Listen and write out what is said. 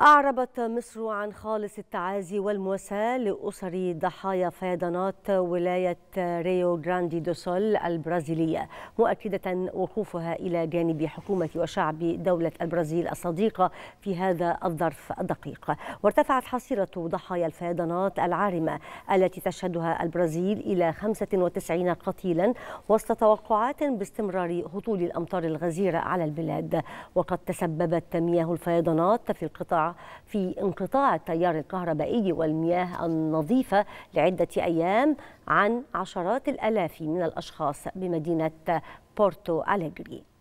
أعربت مصر عن خالص التعازي والمواساة لأسر ضحايا فيضانات ولاية ريو جراندي دو سول البرازيلية مؤكدة وقوفها إلى جانب حكومة وشعب دولة البرازيل الصديقة في هذا الظرف الدقيق وارتفعت حصيلة ضحايا الفيضانات العارمة التي تشهدها البرازيل إلى 95 قتيلا وسط توقعات باستمرار هطول الأمطار الغزيرة على البلاد وقد تسببت مياه الفيضانات في القطاع في انقطاع التيار الكهربائي والمياه النظيفة لعدة أيام عن عشرات الألاف من الأشخاص بمدينة بورتو أليغري